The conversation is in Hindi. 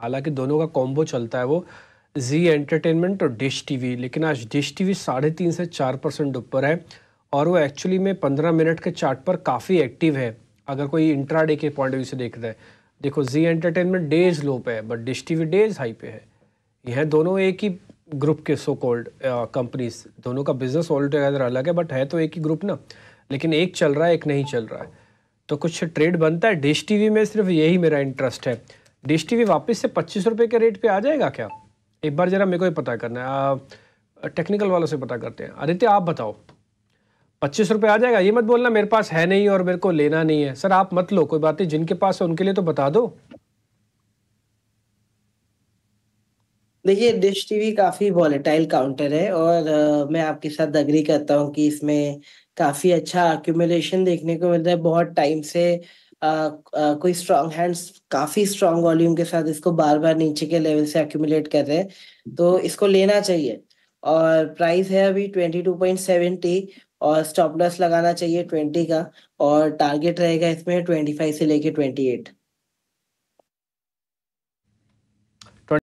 हालांकि दोनों का कॉम्बो चलता है वो जी एंटरटेनमेंट और डिश टीवी लेकिन आज डिश टीवी साढ़े तीन से चार परसेंट ऊपर है और वो एक्चुअली में पंद्रह मिनट के चार्ट पर काफ़ी एक्टिव है अगर कोई इंट्राडे के पॉइंट ऑफ व्यू से देख है देखो जी एंटरटेनमेंट डेज लो पे है but Dish TV day's high पे है यह दोनों एक ही ग्रुप के सो कॉल्ड कंपनीज दोनों का बिजनेस ऑल टुगेदर अलग है बट है तो एक ही ग्रुप ना लेकिन एक चल रहा है एक नहीं चल रहा है तो कुछ ट्रेड बनता है डिश टीवी में सिर्फ यही मेरा इंटरेस्ट है डिश टी वापस से पच्चीस रुपये के रेट पे आ जाएगा क्या एक बार ज़रा मेरे को ही पता करना है टेक्निकल वालों से पता करते हैं आदित्य आप बताओ पच्चीस रुपये आ जाएगा ये मत बोलना मेरे पास है नहीं और मेरे को लेना नहीं है सर आप मत लो कोई बात नहीं जिनके पास है उनके लिए तो बता दो देखिए डिश टीवी काफ़ी वॉलेटाइल काउंटर है और आ, मैं आपके साथ अग्री करता हूँ कि इसमें काफ़ी अच्छा एक्यूमुलेशन देखने को मिलता है बहुत टाइम से कोई स्ट्रांग हैंड्स काफी स्ट्रांग वॉल्यूम के साथ इसको बार बार नीचे के लेवल से एक्यूमुलेट कर रहे हैं तो इसको लेना चाहिए और प्राइस है अभी ट्वेंटी टू पॉइंट सेवेंटी और स्टॉप लॉस लगाना चाहिए ट्वेंटी का और टारगेट रहेगा इसमें ट्वेंटी फाइव से लेके ट्वेंटी एट